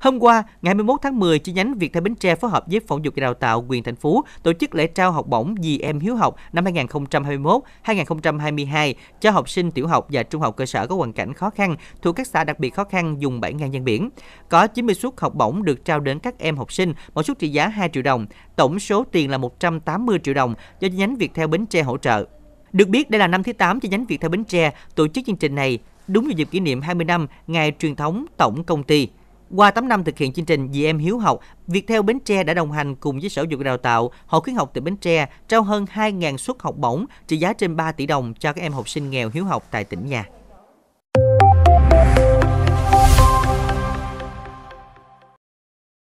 Hôm qua, ngày 21 tháng 10, chi nhánh Việt Theo Bến Tre phối hợp với Phòng Dục và Đào tạo quyền thành phố tổ chức lễ trao học bổng Vì em hiếu học năm 2021-2022 cho học sinh tiểu học và trung học cơ sở có hoàn cảnh khó khăn thuộc các xã đặc biệt khó khăn vùng bảy ngang dân biển. Có 90 suất học bổng được trao đến các em học sinh, mỗi suất trị giá 2 triệu đồng. Tổng số tiền là 180 triệu đồng do chi nhánh Việt Theo Bến Tre hỗ trợ. Được biết, đây là năm thứ 8 chi nhánh Việt Theo Bến Tre tổ chức chương trình này đúng vào dịp kỷ niệm 20 năm ngày truyền thống tổng công ty. Qua 8 năm thực hiện chương trình Vì em hiếu học, Viettel Bến Tre đã đồng hành cùng với Sở Dục Đào tạo, Hội khuyến học tỉnh Bến Tre trao hơn 2.000 suất học bổng trị giá trên 3 tỷ đồng cho các em học sinh nghèo hiếu học tại tỉnh nhà.